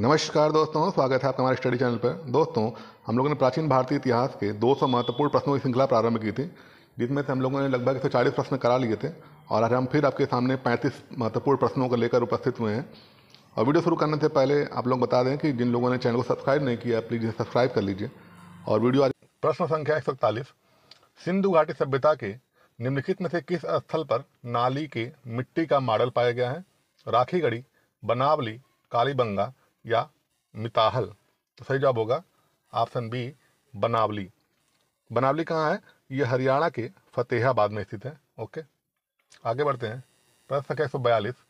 नमस्कार दोस्तों स्वागत है आपका हमारे स्टडी चैनल पर दोस्तों हम लोगों ने प्राचीन भारतीय इतिहास के 200 महत्वपूर्ण प्रश्नों की श्रृंखला प्रारंभ की थी जिसमें से हम लोगों ने लगभग एक सौ प्रश्न करा लिए थे और आज हम फिर आपके सामने 35 महत्वपूर्ण प्रश्नों को लेकर उपस्थित हुए हैं और वीडियो शुरू करने से पहले आप लोग बता दें कि जिन लोगों ने चैनल को सब्सक्राइब नहीं किया प्लीज़ इसे सब्सक्राइब कर लीजिए और वीडियो आज प्रश्न संख्या एक सिंधु घाटी सभ्यता के निम्नलिखित में से किस स्थल पर नाली के मिट्टी का मॉडल पाया गया है राखीगढ़ी बनावली कालीबंगा या मिताहल तो सही जवाब होगा ऑप्शन बी बनावली बनावली कहाँ है ये हरियाणा के फतेहाबाद में स्थित है ओके आगे बढ़ते हैं प्रश्न संख्या एक सौ बयालीस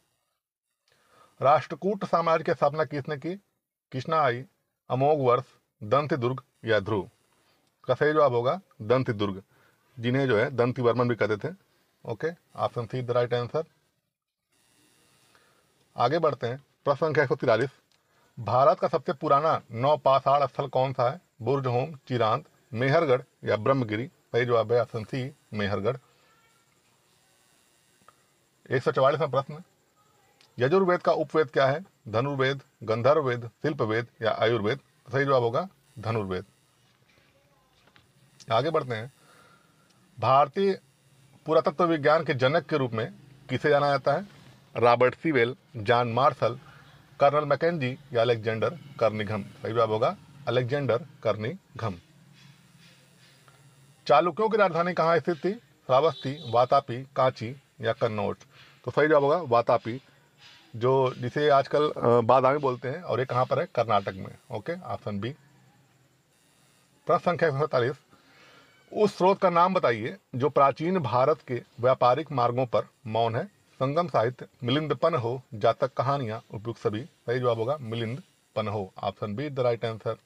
राष्ट्रकूट साम्राज्य की स्थापना किसने की कृष्णा आई अमोघ वर्ष दंत दुर्ग या ध्रुव का सही जवाब होगा दंत दुर्ग जिन्हें जो है दंती वर्मन भी कहते थे okay option C the right answer आगे बढ़ते हैं प्रश्न संख्या एक सौ तिरालीस भारत का सबसे पुराना नौ पाषाण स्थल कौन सा है बुर्ज होम चिरांत मेहरगढ़ या ब्रह्मगिरी सही जवाब है ऑप्शन सी मेहरगढ़ एक सौ चौवालीसवा प्रश्न यजुर्वेद का उपवेद क्या है धनुर्वेद शिल्प वेद या आयुर्वेद सही जवाब होगा धनुर्वेद आगे बढ़ते हैं भारतीय पुरातत्व विज्ञान के जनक के रूप में किसे जाना जाता है Robert Sewell John Marshall colonel Mackenzie या अलेक्जेंडर कर्निघम सही जवाब होगा अलेक्जेंडर कर्निघम चालुक्यों की राजधानी कहाँ स्थित थी श्रावस्ती वातापी कांची या कन्नौज तो सही जवाब होगा वातापी जो जिसे आजकल बादामी बोलते हैं और ये कहाँ पर है कर्नाटक में ओके ऑप्शन बी प्रश्न संख्या एक सैतालीस उस स्रोत का नाम बताइए जो प्राचीन भारत के व्यापारिक मार्गों पर मौन है संगम साहित्य मिलिंद पनहो जातक कहानियां उपयुक्त सभी सही जवाब होगा Milind Panho option B the right answer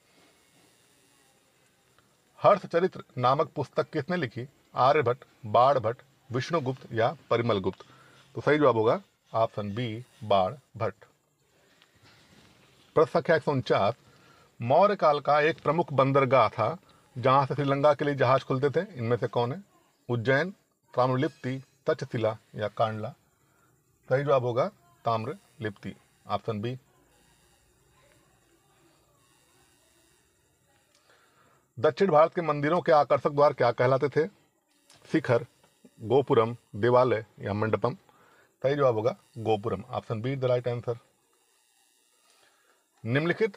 चरित्र नामक पुस्तक किसने लिखी आर्यभट्ट बाढ़ भट्ट विष्णुगुप्त या परिमल गुप्त तो सही जवाब होगा ऑप्शन बी बाढ़ भट्ट प्रश्न संख्या एक सौ उनचास मौर्य काल का एक प्रमुख बंदरगाह था जहां से श्रीलंका के लिए जहाज खुलते थे इनमें से कौन है उज्जैन ताम्रलिप्ति तक्षशिला या कांडला सही जवाब होगा ताम्र लिप्ति ऑप्शन बी दक्षिण भारत के मंदिरों के आकर्षक द्वार क्या कहलाते थे शिखर गोपुरम देवालय या मंडपम सही जवाब होगा gopuram option B the right answer निम्नलिखित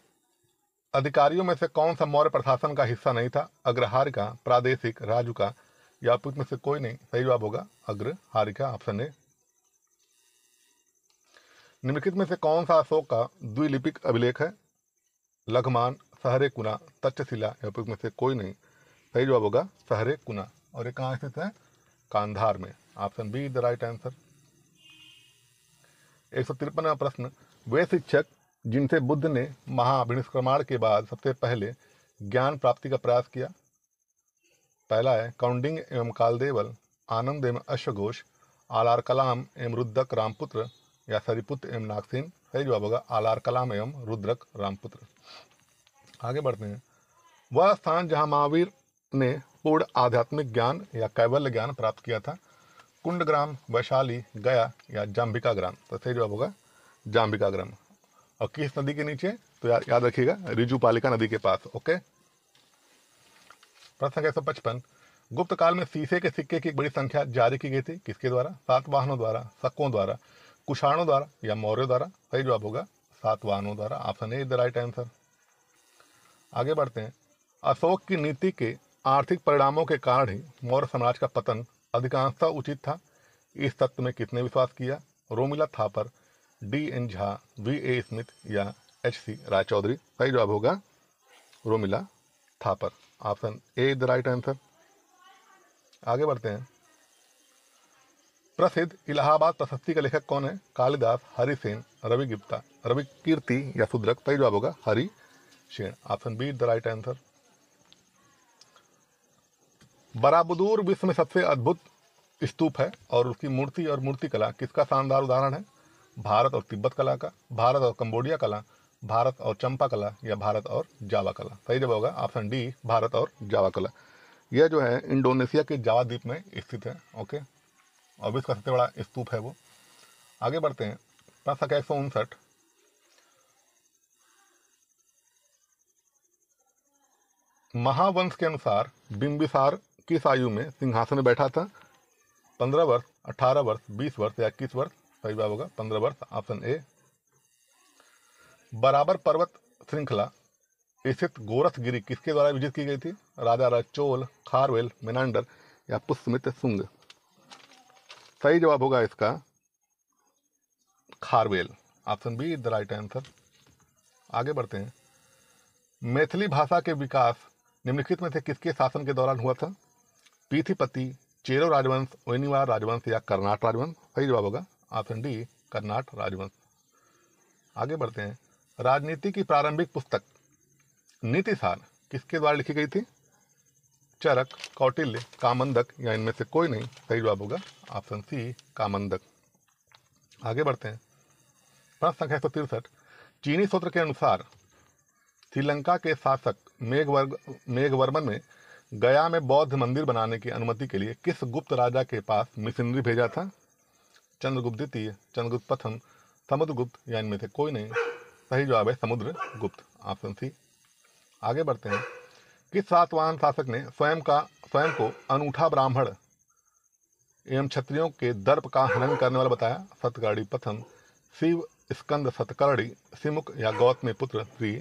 अधिकारियों में से कौन सा मौर्य प्रशासन का हिस्सा नहीं था अग्रहारिका प्रादेशिक का या में से कोई नहीं सही जवाब होगा अग्रहारिका ऑप्शन ए निम्नलिखित में से कौन सा अशोक का द्विलिपिक अभिलेख है लघमान सहरे कुना तक्षशिला उपयुक्त में से कोई नहीं सही जवाब होगा सहरे कुना और ये कहाँ स्थित है कांधार में option B the right answer एक सौ तिरपनवा प्रश्न वे शिक्षक जिनसे बुद्ध ने महाभिनिष्क्रमाण के बाद सबसे पहले ज्ञान प्राप्ति का प्रयास किया पहला है काउंडिंग एवं कालदेवल आनंद एवं अश्वघोष आलार कलाम एवं रुद्रक रामपुत्र या सरिपुत्र एवं नागसेन सही जवाब होगा आलार कलाम एवं रुद्रक रामपुत्र आगे बढ़ते हैं वह स्थान जहां महावीर ने पूर्ण आध्यात्मिक ज्ञान या कैवल्य ज्ञान प्राप्त किया था कुंड ग्राम वैशाली गया या जाम्बिका ग्राम तो सही जवाब होगा जाम्बिका ग्राम और किस नदी के नीचे तो या, याद रखिएगा रिजुपालिका नदी के पास ओके प्रश्न एक सौ पचपन गुप्त काल में शीशे के सिक्के की एक बड़ी संख्या जारी की गई थी किसके द्वारा सात वाहनों द्वारा शकों द्वारा कुषाणों द्वारा या मौर्यों द्वारा सही जवाब होगा सातवाहनों द्वारा option A is the right answer आगे बढ़ते हैं अशोक की नीति के आर्थिक परिणामों के कारण ही मौर्य साम्राज्य का पतन अधिकांशतः उचित था इस तत्व में किसने विश्वास किया Romila Thapar D N Jha V A Smith या एच सी राय चौधरी सही जवाब होगा Romila Thapar option A is the right answer आगे बढ़ते हैं प्रसिद्ध इलाहाबाद प्रशस्ति का लेखक कौन है कालिदास हरिसेन रवि गिप्ता रवि कीर्ति या सुद्रक सही जवाब होगा Hari Sen option B the right answer Borobudur विश्व में सबसे अद्भुत स्तूप है और उसकी मूर्ति और मूर्ति कला किसका शानदार उदाहरण है भारत और तिब्बत कला का भारत और कंबोडिया कला भारत और चंपा कला या भारत और जावा कला सही जवाब होगा ऑप्शन डी भारत और जावा कला यह जो है इंडोनेशिया के जावा द्वीप में स्थित है ओके और विश्व का सबसे बड़ा स्तूप है वो आगे बढ़ते हैं पाँच सौ एक सौ उनसठ महावंश के अनुसार बिंबिसार किस आयु में सिंहासन में बैठा था पंद्रह वर्ष अठारह वर्ष बीस वर्ष या इक्कीस वर्ष सही बात होगा पंद्रह वर्ष ऑप्शन ए बराबर पर्वत श्रृंखला स्थित गोरथ गिरी किसके द्वारा विजित की गई थी राजा राज चोल खारवेल मेनांडर या पुष्पमित सुंग सही जवाब होगा इसका Kharavel option B is the right answer आगे बढ़ते हैं मैथिली भाषा के विकास निम्नलिखित में से किसके शासन के दौरान हुआ था पीथीपति चेरो राजवंश ओनिवार राजवंश या कर्नाट राजवंश सही जवाब होगा ऑप्शन डी कर्नाट राजवंश आगे बढ़ते हैं राजनीति की प्रारंभिक पुस्तक नीतिसार किसके द्वारा लिखी गई थी चरक कौटिल्य कामंदक या इनमें से कोई नहीं सही जवाब होगा ऑप्शन सी कामंदक आगे बढ़ते हैं प्रश्न संख्या एक तिरसठ चीनी सूत्र के अनुसार श्रीलंका के शासक मेघवर्ग मेघवर्मन में गया में बौद्ध मंदिर बनाने की अनुमति के लिए किस गुप्त राजा के पास मिशनरी भेजा था चंद्रगुप्त द्वितीय चंद्रगुप्त प्रथम समुद्रगुप्त या इनमें से कोई नहीं सही जवाब है समुद्रगुप्त ऑप्शन सी आगे बढ़ते हैं किस सातवाहन शासक ने स्वयं का स्वयं को अनूठा ब्राह्मण एवं क्षत्रियों के दर्प का हनन करने वाला बताया सतकर्णी प्रथम शिव स्कंद सतकर्णी सिमुख या गौतमी पुत्र श्री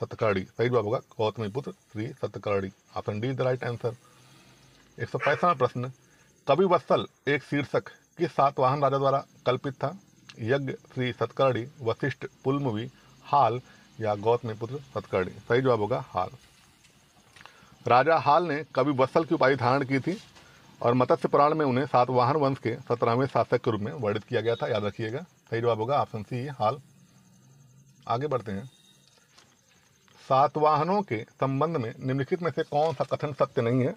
सतकर्णी सही जवाब होगा Gautamiputra Shri Satakarni option D is the right answer एक सौ पैंसठवा प्रश्न कवि वत्सल एक शीर्षक किस सातवाहन राजा द्वारा कल्पित था यज्ञ श्री सतकर्णी वशिष्ठ पुलमवी हाल या गौतमी पुत्र सतकर्णी सही जवाब होगा हाल राजा हाल ने कवि वत्सल की उपाधि धारण की थी और मत्स्य पुराण में उन्हें सातवाहन वंश के सत्रहवें शासक के रूप में वर्णित किया गया था याद रखिएगा सही जवाब होगा ऑप्शन सी हाल आगे बढ़ते हैं सातवाहनों के संबंध में निम्नलिखित में से कौन सा कथन सत्य नहीं है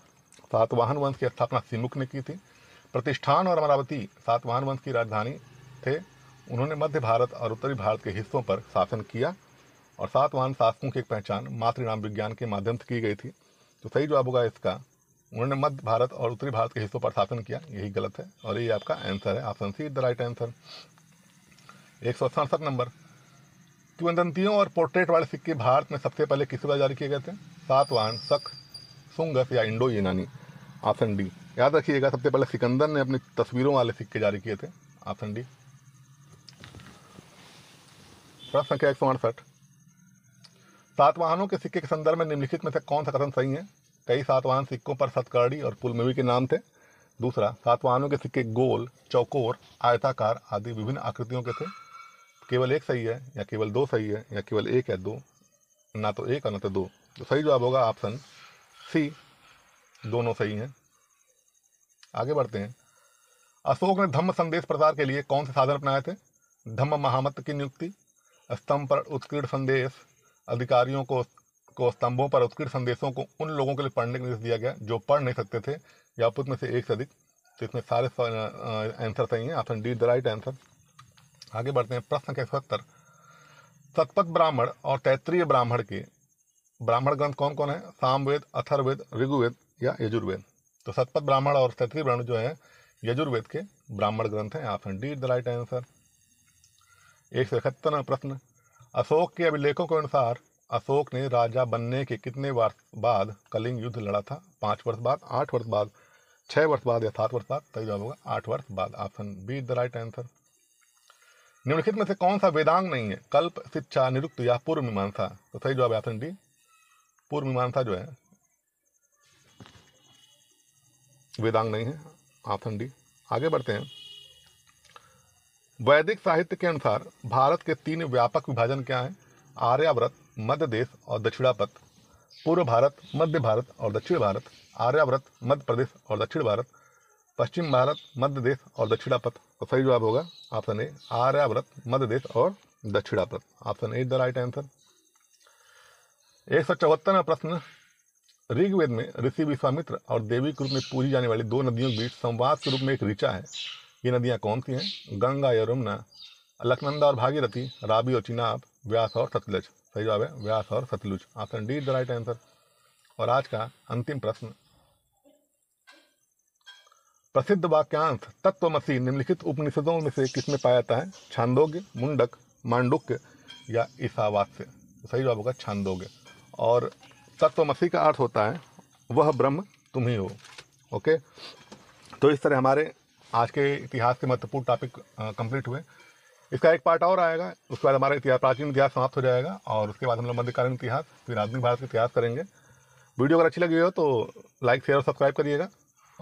सातवाहन वंश की स्थापना सिमुख ने की थी प्रतिष्ठान और अमरावती सातवाहन वंश की राजधानी थे उन्होंने मध्य भारत और उत्तरी भारत के हिस्सों पर शासन किया और सातवाहन शासकों की एक पहचान मातृ नाम विज्ञान के माध्यम से की गई थी तो सही जवाब होगा इसका उन्होंने मध्य भारत और उत्तरी भारत के हिस्सों पर शासन किया यही गलत है और ये आपका आंसर है option C is the right answer एक सौ सड़सठ नंबर किवंदंतियों और पोर्ट्रेट वाले सिक्के भारत में सबसे पहले किस द्वारा जारी किए गए थे सातवान सख सुंगस या इंडो यूनानी ऑप्शन डी याद रखिएगा सबसे पहले सिकंदर ने अपनी तस्वीरों वाले सिक्के जारी किए थे ऑप्शन डी प्रश्न संख्या एक सौ अड़सठ सातवाहनों के सिक्के के संदर्भ में निम्नलिखित में से कौन सा कथन सही है कई सातवाहन सिक्कों पर सतकर्णी और पुलमेवी के नाम थे दूसरा सातवाहनों के सिक्के गोल चौकोर आयताकार आदि विभिन्न आकृतियों के थे केवल एक सही है या केवल दो सही है या केवल एक है दो ना तो एक और ना तो दो तो सही जवाब होगा ऑप्शन सी दोनों सही हैं आगे बढ़ते हैं अशोक ने धम्म संदेश प्रसार के लिए कौन से साधन अपनाए थे धम्म महामत की नियुक्ति स्तंभ पर उत्कीर्ण संदेश अधिकारियों को को स्तंभों पर उत्कृष्ट संदेशों को उन लोगों के लिए पढ़ने का निर्देश दिया गया जो पढ़ नहीं सकते थे या पुत में से एक से अधिक तो इसमें सारे आंसर सही हैं option D the right answer आगे बढ़ते हैं प्रश्न के सत्तर सतपथ ब्राह्मण और तैतृय ब्राह्मण के ब्राह्मण ग्रंथ कौन कौन है सामवेद अथर्वेद ऋगुवेद या यजुर्वेद तो सतपथ ब्राह्मण और तैतृय ब्राह्मण जो है यजुर्वेद के ब्राह्मण ग्रंथ हैं option D the right answer एक सौ इकहत्तर प्रश्न अशोक के अभिलेखों के अनुसार अशोक ने राजा बनने के कितने वर्ष बाद कलिंग युद्ध लड़ा था पाँच वर्ष बाद आठ वर्ष बाद छः वर्ष बाद या सात वर्ष बाद तभी जवाब होगा आठ वर्ष बाद option B is the right answer निम्नलिखित में से कौन सा वेदांग नहीं है कल्प शिक्षा निरुक्त या पूर्व मीमांसा तो सही जवाब ऑप्शन डी पूर्व मीमांसा जो है वेदांग नहीं है ऑप्शन डी आगे बढ़ते हैं वैदिक साहित्य के अनुसार भारत के तीन व्यापक विभाजन क्या हैं आर्याव्रत मध्य देश और दक्षिणापथ पूर्व भारत मध्य भारत और दक्षिण भारत आर्याव्रत मध्य प्रदेश और दक्षिण भारत पश्चिम भारत मध्य देश और दक्षिणापथ तो सही जवाब होगा ऑप्शन ए आर्याव्रत मध्य देश और Dakshinapatha option A is the right answer एक सौ चौहत्तरवा प्रश्न ऋग्वेद में ऋषि विश्वामित्र और देवी के रूप में पूजी जाने वाली दो नदियों के बीच संवाद के रूप में एक ऋचा है ये नदियाँ कौन सी हैं गंगा यमुना लखनंदा और भागीरथी राबी और चिनाब व्यास और सतलुज सही जवाब है व्यास और Sutlej option D is the right answer और आज का अंतिम प्रश्न प्रसिद्ध वाक्यांश तत्वमसी निम्नलिखित उपनिषदों में से किसमें पाया जाता है छांदोग्य मुंडक मांडुक्य या ईसावास्य सही जवाब होगा छांदोग्य और तत्वमसी का अर्थ होता है वह ब्रह्म तुम ही हो ओके तो इस तरह हमारे आज के इतिहास के महत्वपूर्ण टॉपिक कंप्लीट हुए इसका एक पार्ट और आएगा उसके बाद हमारा इतिहास प्राचीन इतिहास समाप्त हो जाएगा और उसके बाद हम लोग मध्यकालीन इतिहास फिर आधुनिक भारत का इतिहास करेंगे वीडियो अगर अच्छी लगी हो तो लाइक शेयर और सब्सक्राइब करिएगा